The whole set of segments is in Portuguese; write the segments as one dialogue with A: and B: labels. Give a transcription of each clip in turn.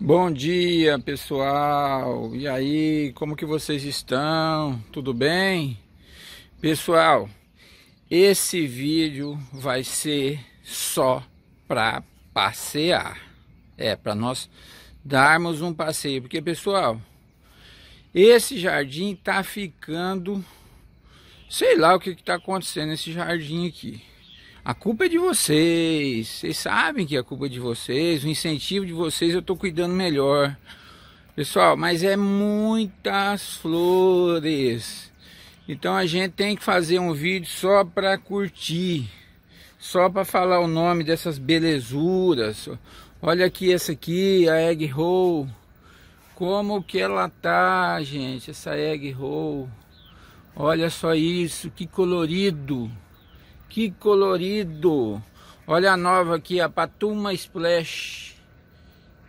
A: Bom dia, pessoal. E aí, como que vocês estão? Tudo bem? Pessoal, esse vídeo vai ser só para passear. É, para nós darmos um passeio, porque pessoal, esse jardim tá ficando sei lá o que que tá acontecendo nesse jardim aqui. A culpa é de vocês. Vocês sabem que a culpa é de vocês. O incentivo de vocês eu estou cuidando melhor. Pessoal, mas é muitas flores. Então a gente tem que fazer um vídeo só para curtir. Só para falar o nome dessas belezuras. Olha aqui essa aqui, a egg roll. Como que ela tá, gente? Essa egg roll. Olha só isso, que colorido. Que colorido! Olha a nova aqui, a Patuma Splash.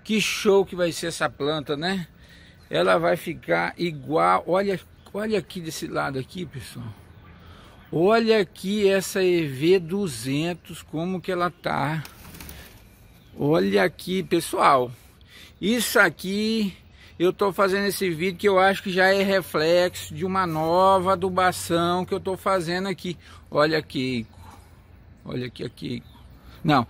A: Que show que vai ser essa planta, né? Ela vai ficar igual. Olha, olha aqui desse lado aqui, pessoal. Olha aqui essa EV200, como que ela tá. Olha aqui, pessoal. Isso aqui, eu tô fazendo esse vídeo que eu acho que já é reflexo de uma nova adubação que eu tô fazendo aqui. Olha aqui. Olha aqui aqui Não,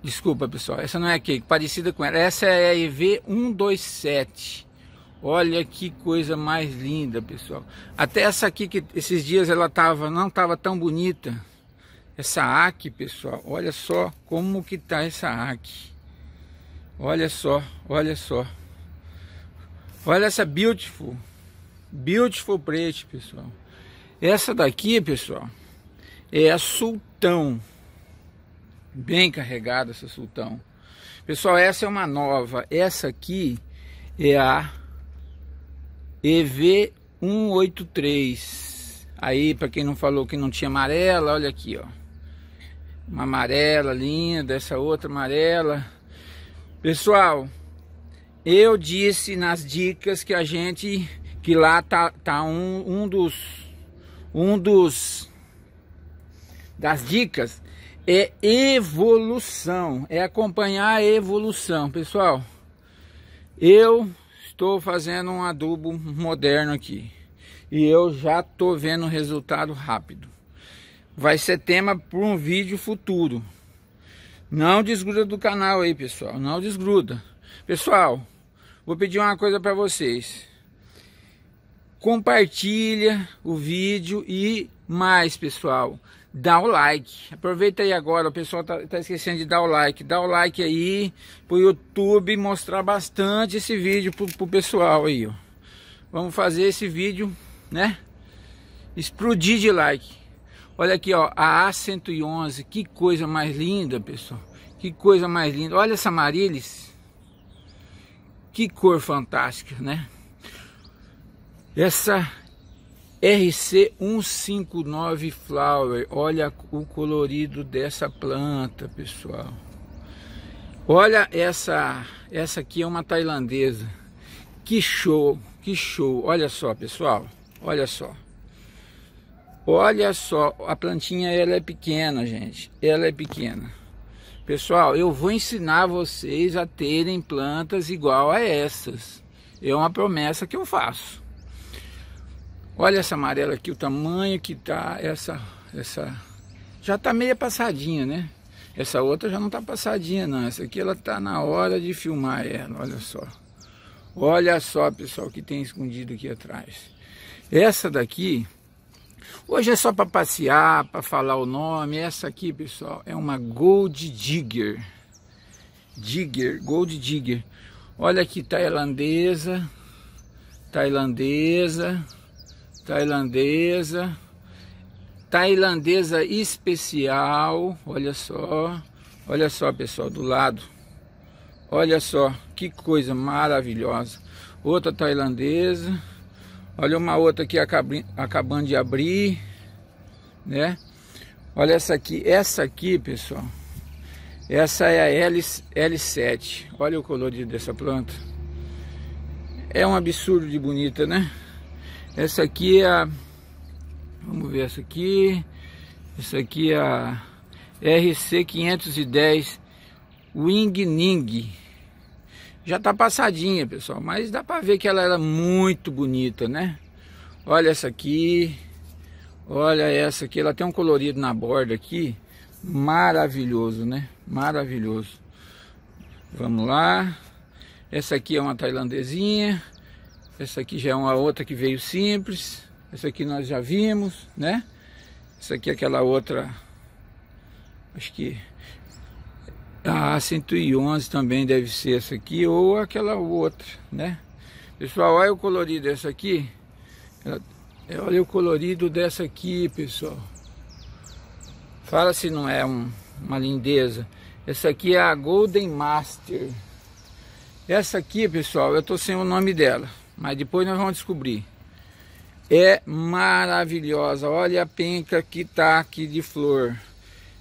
A: desculpa pessoal, essa não é a Keiko, parecida com ela. Essa é a EV127. Olha que coisa mais linda, pessoal. Até essa aqui que esses dias ela tava, não tava tão bonita. Essa aqui, pessoal, olha só como que tá essa aqui. Olha só, olha só. Olha essa beautiful. Beautiful preto, pessoal. Essa daqui, pessoal, é a Sultão. Bem carregada essa sultão. Pessoal, essa é uma nova. Essa aqui é a EV183. Aí, para quem não falou que não tinha amarela, olha aqui, ó. Uma amarela linda, essa outra amarela. Pessoal, eu disse nas dicas que a gente que lá tá, tá um, um dos um dos das dicas é evolução, é acompanhar a evolução. Pessoal, eu estou fazendo um adubo moderno aqui e eu já estou vendo resultado rápido. Vai ser tema para um vídeo futuro. Não desgruda do canal aí, pessoal, não desgruda. Pessoal, vou pedir uma coisa para vocês. Compartilha o vídeo e mais, pessoal dá o like. Aproveita aí agora, o pessoal tá, tá, esquecendo de dar o like. Dá o like aí pro YouTube mostrar bastante esse vídeo pro, pro pessoal aí, ó. Vamos fazer esse vídeo, né? Explodir de like. Olha aqui, ó, a A111, que coisa mais linda, pessoal. Que coisa mais linda. Olha essa Marilis. Que cor fantástica, né? Essa RC159 Flower, olha o colorido dessa planta, pessoal. Olha essa, essa aqui é uma tailandesa. Que show, que show. Olha só, pessoal, olha só. Olha só, a plantinha ela é pequena, gente. Ela é pequena. Pessoal, eu vou ensinar vocês a terem plantas igual a essas. É uma promessa que eu faço. Olha essa amarela aqui, o tamanho que tá essa, essa já tá meia passadinha, né? Essa outra já não tá passadinha não, essa aqui ela tá na hora de filmar ela, olha só. Olha só, pessoal, que tem escondido aqui atrás. Essa daqui, hoje é só para passear, para falar o nome. Essa aqui, pessoal, é uma Gold Digger. Digger, Gold Digger. Olha aqui, tailandesa, tailandesa, tailandesa, tailandesa especial, olha só, olha só pessoal, do lado, olha só, que coisa maravilhosa, outra tailandesa, olha uma outra aqui acabando de abrir, né, olha essa aqui, essa aqui pessoal, essa é a L, L7, olha o colorido dessa planta, é um absurdo de bonita, né? Essa aqui é a... Vamos ver essa aqui. Essa aqui é a RC510 Wing Ning. Já tá passadinha, pessoal, mas dá para ver que ela era muito bonita, né? Olha essa aqui. Olha essa aqui, ela tem um colorido na borda aqui, maravilhoso, né? Maravilhoso. Vamos lá. Essa aqui é uma tailandesinha. Essa aqui já é uma outra que veio simples. Essa aqui nós já vimos, né? Essa aqui é aquela outra... Acho que... A 111 também deve ser essa aqui ou aquela outra, né? Pessoal, olha o colorido dessa aqui. É, olha o colorido dessa aqui, pessoal. Fala se não é um, uma lindeza. Essa aqui é a Golden Master. Essa aqui, pessoal, eu tô sem o nome dela mas depois nós vamos descobrir. É maravilhosa, olha a penca que tá aqui de flor.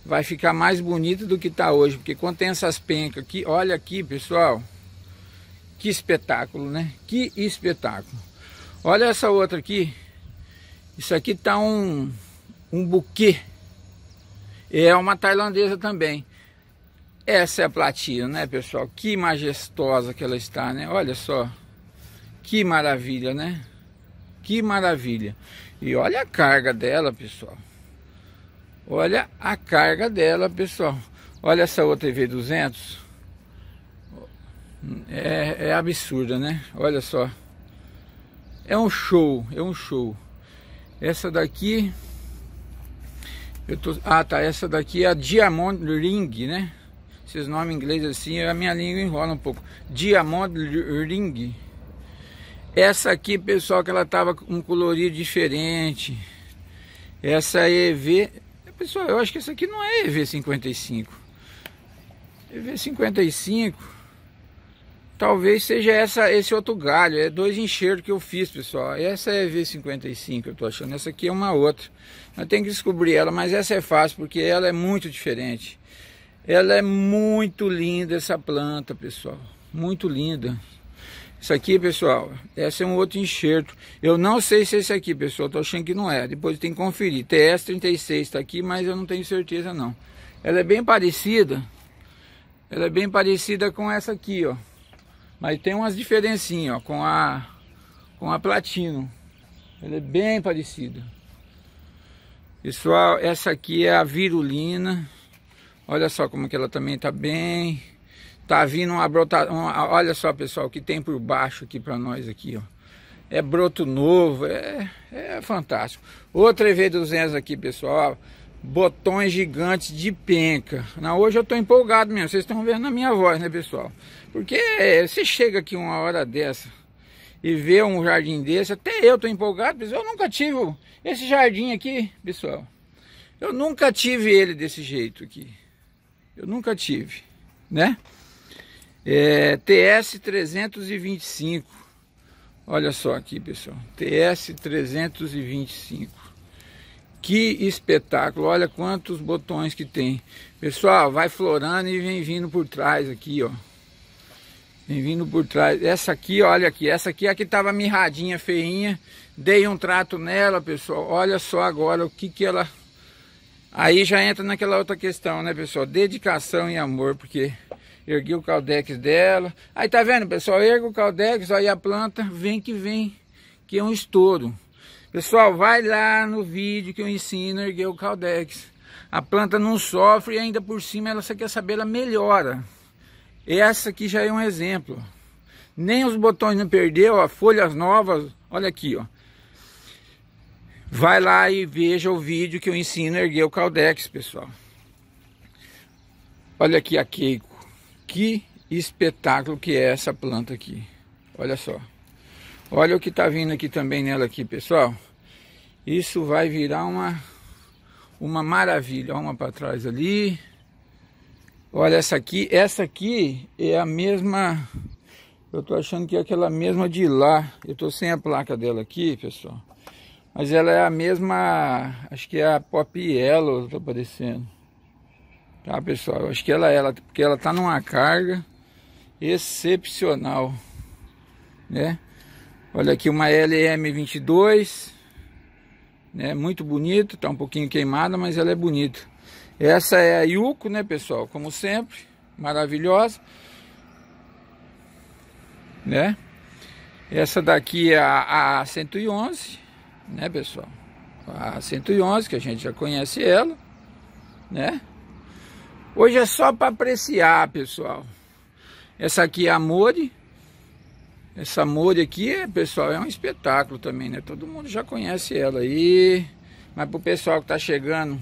A: Vai ficar mais bonita do que tá hoje, porque quando tem essas pencas aqui, olha aqui pessoal, que espetáculo, né? Que espetáculo. Olha essa outra aqui, isso aqui tá um, um buquê, é uma tailandesa também. Essa é a platina, né pessoal? Que majestosa que ela está, né? Olha só. Que maravilha, né? Que maravilha. E olha a carga dela, pessoal. Olha a carga dela, pessoal. Olha essa outra EV200. É, é absurda, né? Olha só. É um show, é um show. Essa daqui... Eu tô, ah, tá. Essa daqui é a Diamond Ring, né? Esses nomes em inglês assim, a minha língua enrola um pouco. Diamond Ring. Essa aqui, pessoal, que ela tava com um colorido diferente. Essa é EV... Pessoal, eu acho que essa aqui não é EV55. EV55... Talvez seja essa, esse outro galho. É dois enxertos que eu fiz, pessoal. Essa é V55, eu tô achando. Essa aqui é uma outra. Nós temos que descobrir ela, mas essa é fácil, porque ela é muito diferente. Ela é muito linda, essa planta, pessoal. Muito linda. Isso aqui, pessoal, esse é um outro enxerto. Eu não sei se é esse aqui, pessoal, tô achando que não é. Depois tem que conferir. TS36 está aqui, mas eu não tenho certeza não. Ela é bem parecida. Ela é bem parecida com essa aqui, ó. Mas tem umas diferencinhas, ó, com a com a Platino. Ela é bem parecida. Pessoal, essa aqui é a Virulina. Olha só como que ela também está bem Tá vindo uma brotada. olha só, pessoal, o que tem por baixo aqui para nós aqui, ó. É broto novo, é, é fantástico. Outra EV200 aqui, pessoal. Botões gigantes de penca. Na, hoje eu tô empolgado mesmo. Vocês estão vendo na minha voz, né, pessoal? Porque é, você chega aqui uma hora dessa e vê um jardim desse, até eu tô empolgado, pessoal. Eu nunca tive esse jardim aqui, pessoal. Eu nunca tive ele desse jeito aqui. Eu nunca tive, né? É, TS 325. Olha só aqui, pessoal. TS 325. Que espetáculo. Olha quantos botões que tem. Pessoal, vai florando e vem vindo por trás aqui, ó. Vem vindo por trás. Essa aqui, olha aqui. Essa aqui é a que tava mirradinha, feinha. Dei um trato nela, pessoal. Olha só agora o que que ela... Aí já entra naquela outra questão, né, pessoal? Dedicação e amor, porque ergui o caldex dela. Aí tá vendo, pessoal? Erga o caldex, aí a planta vem que vem, que é um estouro. Pessoal, vai lá no vídeo que eu ensino a erguer o caldex. A planta não sofre e ainda por cima ela, você quer saber, ela melhora. Essa aqui já é um exemplo. Nem os botões não perdeu, ó, folhas novas, olha aqui, ó. Vai lá e veja o vídeo que eu ensino a erguer o caldex, pessoal. Olha aqui a Keiko que espetáculo que é essa planta aqui. Olha só. Olha o que está vindo aqui também nela aqui, pessoal. Isso vai virar uma, uma maravilha. Olha uma para trás ali. Olha essa aqui. Essa aqui é a mesma... Eu estou achando que é aquela mesma de lá. Eu estou sem a placa dela aqui, pessoal. Mas ela é a mesma... Acho que é a Pop Yellow, está aparecendo. Tá, pessoal? Eu acho que ela é, ela, porque ela tá numa carga excepcional, né? Olha aqui uma LM22, né? Muito bonito, tá um pouquinho queimada, mas ela é bonita. Essa é a Yuko, né, pessoal? Como sempre, maravilhosa, né? Essa daqui é a, a 111, né, pessoal? A 111, que a gente já conhece ela, né? Hoje é só para apreciar, pessoal. Essa aqui é a Mori. Essa Mori aqui, é, pessoal, é um espetáculo também, né? Todo mundo já conhece ela aí. Mas pro pessoal que tá chegando,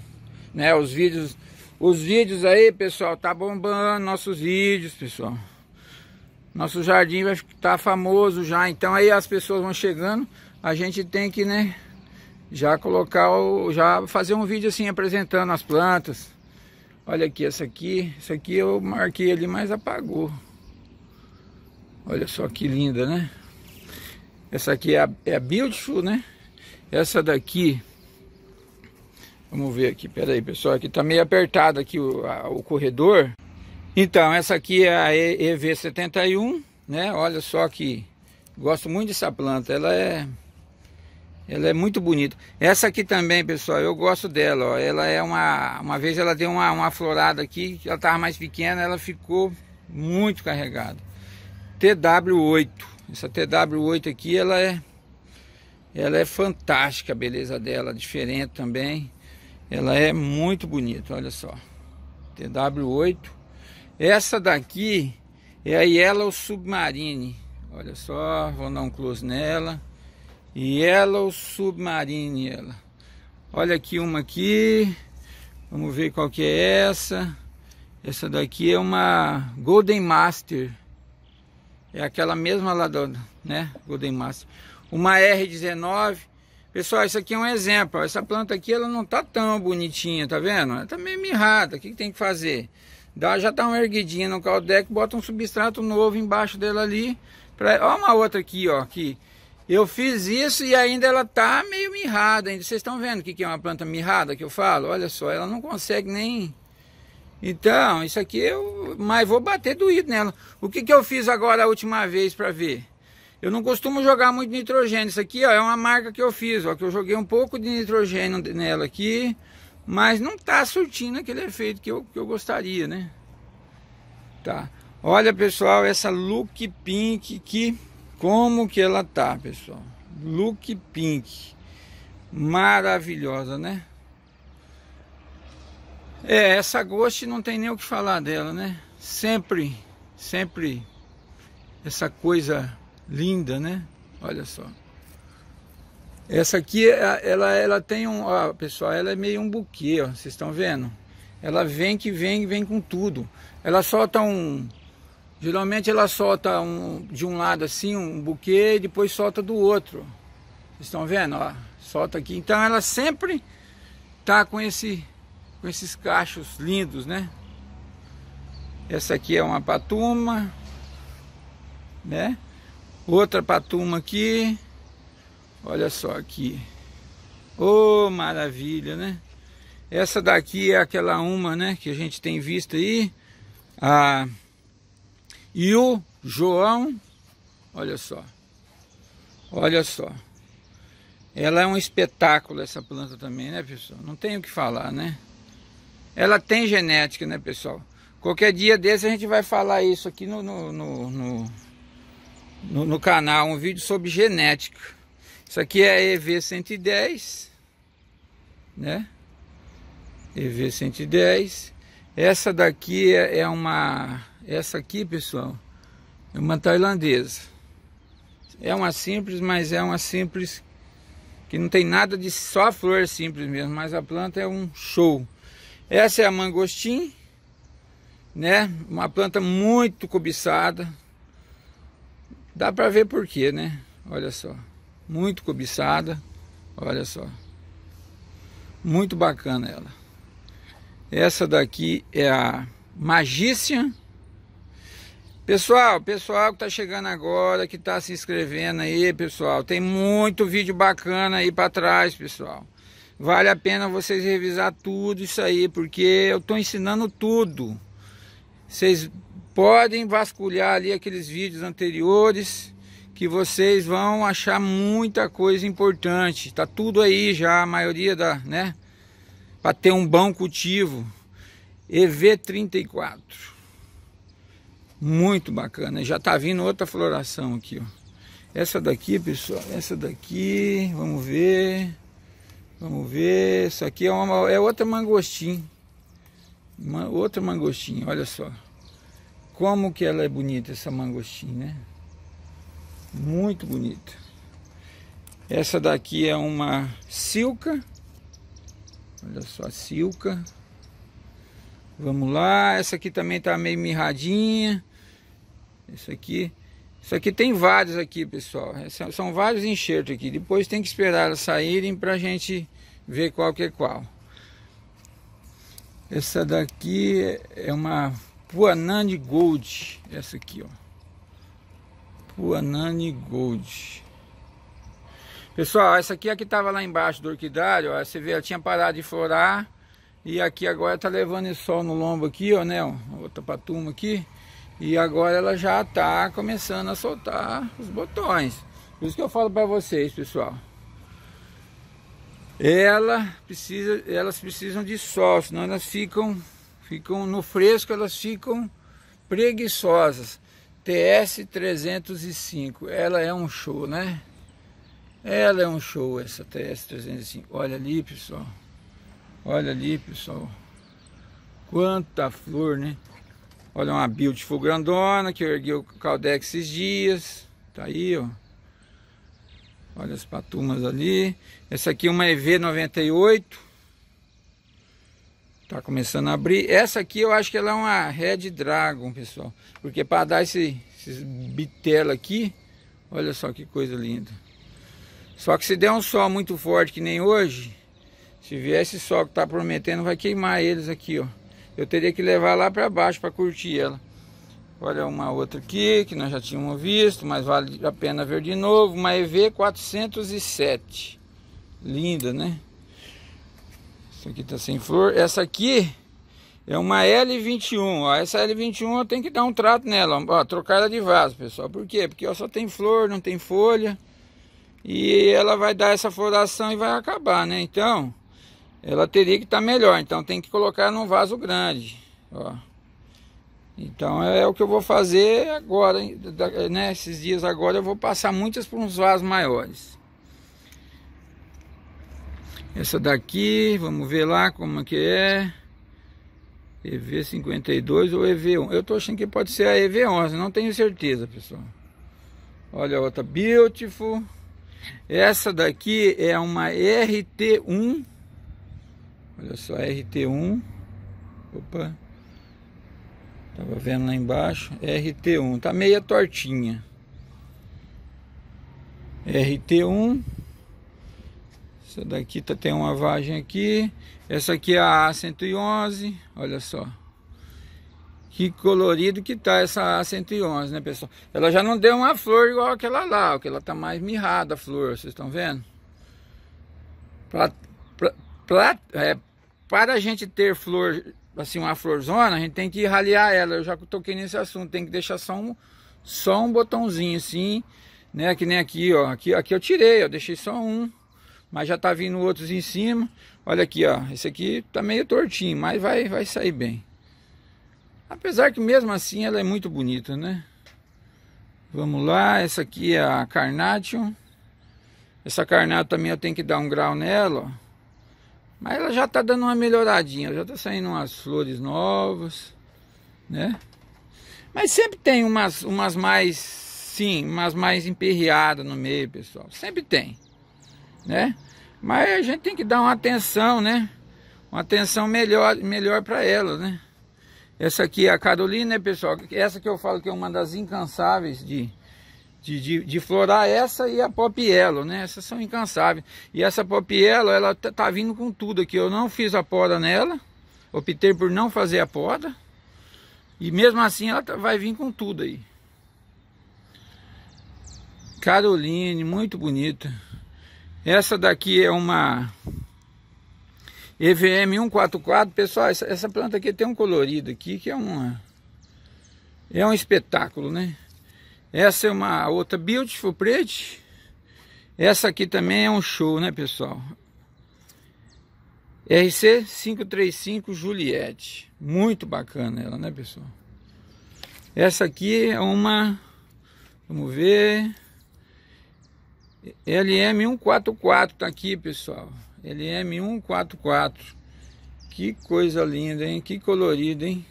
A: né? Os vídeos, os vídeos aí, pessoal, tá bombando nossos vídeos, pessoal. Nosso jardim vai ficar tá famoso já. Então aí as pessoas vão chegando, a gente tem que, né? Já colocar o, já fazer um vídeo assim apresentando as plantas. Olha aqui, essa aqui, essa aqui eu marquei ali, mas apagou. Olha só que linda, né? Essa aqui é a, é a Beautiful, né? Essa daqui, vamos ver aqui, pera aí pessoal, aqui tá meio apertado aqui o, a, o corredor. Então, essa aqui é a EV71, né? Olha só que, gosto muito dessa planta, ela é ela é muito bonita. Essa aqui também, pessoal, eu gosto dela. Ó. Ela é uma. Uma vez ela deu uma, uma florada aqui, ela tava mais pequena, ela ficou muito carregada. TW8. Essa TW8 aqui, ela é. Ela é fantástica a beleza dela, diferente também. Ela é muito bonita, olha só. TW8. Essa daqui é a Yellow Submarine. Olha só, vou dar um close nela. Yellow Submarine. Ela. Olha aqui uma aqui. Vamos ver qual que é essa. Essa daqui é uma Golden Master. É aquela mesma lá do, né? Golden Master. Uma R19. Pessoal, isso aqui é um exemplo. Essa planta aqui ela não tá tão bonitinha, tá vendo? Ela tá meio mirrada. O que, que tem que fazer? Dá, já tá uma erguidinha no caldeco, bota um substrato novo embaixo dela ali. Pra... Olha uma outra aqui, ó. Aqui. Eu fiz isso e ainda ela tá meio mirrada ainda. Vocês estão vendo o que é uma planta mirrada que eu falo? Olha só, ela não consegue nem... Então, isso aqui eu... Mas vou bater doído nela. O que, que eu fiz agora a última vez para ver? Eu não costumo jogar muito nitrogênio. Isso aqui ó, é uma marca que eu fiz, ó, que eu joguei um pouco de nitrogênio nela aqui, mas não tá surtindo aquele efeito que eu, que eu gostaria, né? Tá. Olha, pessoal, essa look pink que como que ela tá, pessoal? Look pink. Maravilhosa, né? É, essa Ghost não tem nem o que falar dela, né? Sempre, sempre essa coisa linda, né? Olha só. Essa aqui, é, ela, ela tem um... Ó, pessoal, ela é meio um buquê, ó. Vocês estão vendo? Ela vem que vem, vem com tudo. Ela solta um Geralmente ela solta um, de um lado assim um buquê e depois solta do outro. Vocês estão vendo? Ó, solta aqui. Então ela sempre tá com, esse, com esses cachos lindos, né? Essa aqui é uma patuma, né? Outra patuma aqui. Olha só aqui. Oh, maravilha, né? Essa daqui é aquela uma, né? Que a gente tem visto aí. A... Ah, e o João, olha só, olha só. Ela é um espetáculo essa planta também, né, pessoal? Não tem o que falar, né? Ela tem genética, né, pessoal? Qualquer dia desse a gente vai falar isso aqui no, no, no, no, no canal, um vídeo sobre genética. Isso aqui é EV110, né? EV110. Essa daqui é, é uma essa aqui, pessoal, é uma tailandesa. É uma simples, mas é uma simples que não tem nada de só flor simples mesmo, mas a planta é um show. Essa é a mangostim, né? Uma planta muito cobiçada. Dá para ver por quê, né? Olha só. Muito cobiçada. Olha só. Muito bacana ela. Essa daqui é a Magícia Pessoal, pessoal que tá chegando agora, que tá se inscrevendo aí, pessoal, tem muito vídeo bacana aí para trás, pessoal. Vale a pena vocês revisar tudo isso aí, porque eu tô ensinando tudo. Vocês podem vasculhar ali aqueles vídeos anteriores que vocês vão achar muita coisa importante. Tá tudo aí já, a maioria da, né? Para ter um bom cultivo. EV34 muito bacana. Já está vindo outra floração aqui, ó. Essa daqui, pessoal, essa daqui, vamos ver. Vamos ver, isso aqui é, uma, é outra mangostim. Uma, outra mangostim, olha só. Como que ela é bonita, essa mangostim, né? Muito bonita. Essa daqui é uma silca. Olha só, silca. Vamos lá, essa aqui também tá meio mirradinha. Isso aqui, isso aqui tem vários aqui, pessoal. É, são, são vários enxertos aqui. Depois tem que esperar elas saírem pra gente ver qual que é qual. Essa daqui é uma Puanani Gold. Essa aqui, ó. Puanani Gold. Pessoal, essa aqui é a que estava lá embaixo do orquidário, ó. Você vê, ela tinha parado de florar. E aqui agora tá levando sol no lombo aqui, ó, né? Ó, outra patuma aqui. E agora ela já está começando a soltar os botões. Por isso que eu falo para vocês, pessoal. Ela precisa, elas precisam de sol, senão elas ficam, ficam no fresco, elas ficam preguiçosas. TS 305, ela é um show, né? Ela é um show, essa TS 305. Olha ali, pessoal. Olha ali, pessoal. Quanta flor, né? Olha uma build grandona que eu ergui o Caldex esses dias. Tá aí, ó. Olha as patumas ali. Essa aqui é uma EV98. Tá começando a abrir. Essa aqui eu acho que ela é uma Red Dragon, pessoal. Porque para dar esse, esses bitelos aqui, olha só que coisa linda. Só que se der um sol muito forte que nem hoje, se vier esse sol que tá prometendo, vai queimar eles aqui, ó eu teria que levar lá para baixo para curtir ela. Olha uma outra aqui, que nós já tínhamos visto, mas vale a pena ver de novo. Uma EV 407. Linda, né? Essa aqui tá sem flor. Essa aqui é uma L21. Ó. Essa L21 eu tenho que dar um trato nela. Ó, trocar ela de vaso, pessoal. Por quê? Porque ó, só tem flor, não tem folha. E ela vai dar essa floração e vai acabar, né? Então, ela teria que estar tá melhor. Então tem que colocar num vaso grande. Ó. Então é, é o que eu vou fazer agora, né? dias agora eu vou passar muitas para uns vasos maiores. Essa daqui, vamos ver lá como é que é. EV52 ou EV1. Eu tô achando que pode ser a EV11, não tenho certeza, pessoal. Olha a outra, Beautiful. Essa daqui é uma RT1 Olha só, RT1. Opa. Tava vendo lá embaixo. RT1. Tá meia tortinha. RT1. Essa daqui tá, tem uma vagem aqui. Essa aqui é a A111. Olha só. Que colorido que tá essa A111, né, pessoal? Ela já não deu uma flor igual aquela lá. que ela tá mais mirrada a flor. Vocês estão vendo? Pra, pra, pra, é, para a gente ter flor, assim, uma florzona, a gente tem que ralear ela. Eu já toquei nesse assunto, tem que deixar só um, só um botãozinho assim, né? Que nem aqui, ó. Aqui, aqui eu tirei, eu deixei só um, mas já tá vindo outros em cima. Olha aqui, ó. Esse aqui tá meio tortinho, mas vai, vai sair bem. Apesar que mesmo assim ela é muito bonita, né? Vamos lá, essa aqui é a Carnation. Essa Carnation também eu tenho que dar um grau nela, ó. Mas ela já tá dando uma melhoradinha, já tá saindo umas flores novas, né? Mas sempre tem umas, umas mais, sim, umas mais emperreadas no meio, pessoal. Sempre tem, né? Mas a gente tem que dar uma atenção, né? Uma atenção melhor, melhor para ela, né? Essa aqui é a Carolina, né, pessoal? Essa que eu falo que é uma das incansáveis de, de, de, de florar essa e a popielo, né? Essas são incansáveis. E essa popielo, ela tá, tá vindo com tudo aqui. Eu não fiz a poda nela, optei por não fazer a poda. E mesmo assim ela tá, vai vir com tudo aí. Caroline, muito bonita. Essa daqui é uma EVM 144. Pessoal, essa, essa planta aqui tem um colorido aqui que é uma... É um espetáculo, né? Essa é uma outra Beautiful Pretty. Essa aqui também é um show, né, pessoal? RC 535 Juliette. Muito bacana ela, né, pessoal? Essa aqui é uma... Vamos ver... LM144 tá aqui, pessoal. LM144. Que coisa linda, hein? Que colorido hein?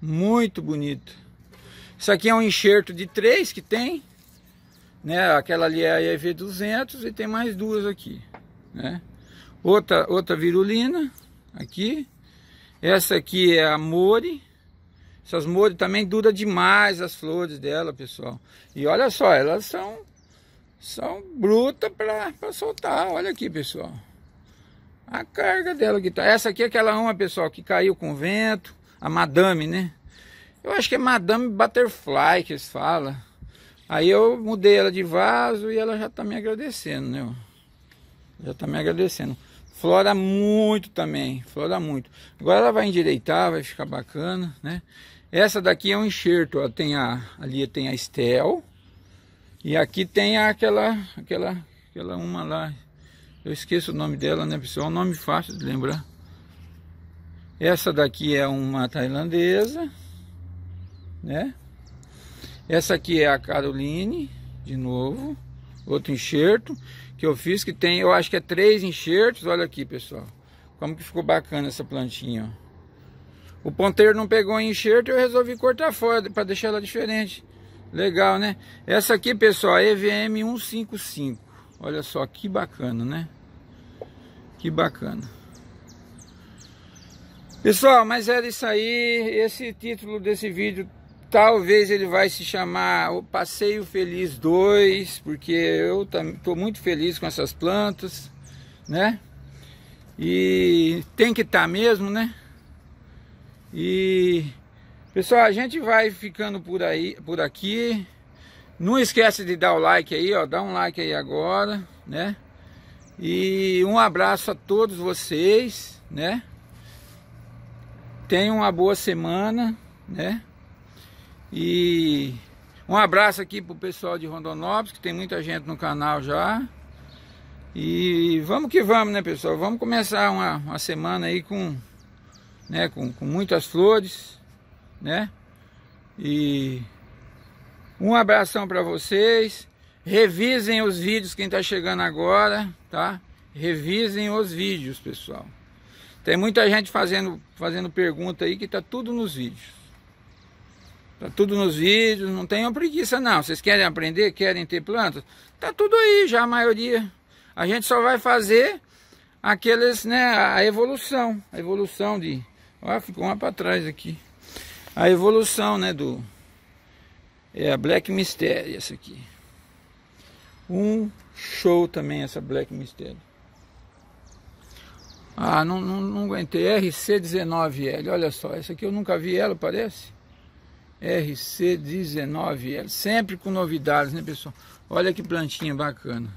A: Muito bonito. Isso aqui é um enxerto de três que tem, né? Aquela ali é a EV200 e tem mais duas aqui, né? Outra, outra virulina aqui. Essa aqui é a Mori. Essas Mori também dura demais as flores dela, pessoal. E olha só, elas são são brutas para soltar. Olha aqui, pessoal. A carga dela que tá. Essa aqui é aquela uma, pessoal, que caiu com vento. A madame, né? Eu acho que é Madame Butterfly que eles falam. Aí eu mudei ela de vaso e ela já tá me agradecendo, né? Já tá me agradecendo. Flora muito também, flora muito. Agora ela vai endireitar, vai ficar bacana, né? Essa daqui é um enxerto, ó, tem a, ali tem a Estel, e aqui tem aquela, aquela, aquela uma lá, eu esqueço o nome dela, né pessoal, é um nome fácil de lembrar. Essa daqui é uma tailandesa, né? Essa aqui é a Caroline, de novo, outro enxerto que eu fiz, que tem, eu acho que é três enxertos, olha aqui, pessoal. Como que ficou bacana essa plantinha, ó. O ponteiro não pegou enxerto, eu resolvi cortar fora para deixar ela diferente. Legal, né? Essa aqui, pessoal, é EVM 155. Olha só que bacana, né? Que bacana. Pessoal, mas era isso aí. Esse título desse vídeo Talvez ele vai se chamar o Passeio Feliz 2, porque eu estou muito feliz com essas plantas, né? E tem que estar tá mesmo, né? E pessoal, a gente vai ficando por aí, por aqui. Não esquece de dar o like aí, ó, dá um like aí agora, né? E um abraço a todos vocês, né? Tenham uma boa semana, né? E um abraço aqui pro pessoal de Rondonópolis, que tem muita gente no canal já. E vamos que vamos, né, pessoal? Vamos começar uma, uma semana aí com, né, com, com muitas flores, né? E um abração para vocês. Revisem os vídeos quem está chegando agora, tá? Revisem os vídeos, pessoal. Tem muita gente fazendo, fazendo pergunta aí que tá tudo nos vídeos. Tá tudo nos vídeos, não tenham preguiça não. Vocês querem aprender, querem ter plantas? Tá tudo aí já, a maioria. A gente só vai fazer aqueles, né, a evolução. A evolução de... Ó, ficou uma para trás aqui. A evolução, né, do... É a Black Mystery essa aqui. Um show também essa Black Mystery. Ah, não, não, não aguentei. RC19L, olha só. Essa aqui eu nunca vi ela, parece. RC19L, é sempre com novidades, né pessoal? Olha que plantinha bacana.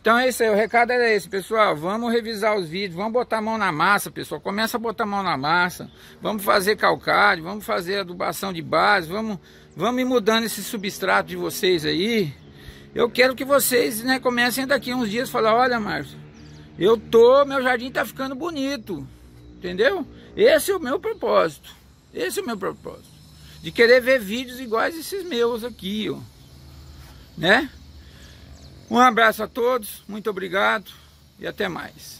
A: Então é isso aí, o recado era esse, pessoal. Vamos revisar os vídeos, vamos botar a mão na massa, pessoal. Começa a botar a mão na massa. Vamos fazer calcário, vamos fazer adubação de base, vamos, vamos ir mudando esse substrato de vocês aí. Eu quero que vocês né, comecem daqui uns dias falar, olha, Márcio, eu tô, meu jardim tá ficando bonito. Entendeu? Esse é o meu propósito. Esse é o meu propósito de querer ver vídeos iguais esses meus aqui, ó. Né? Um abraço a todos, muito obrigado e até mais.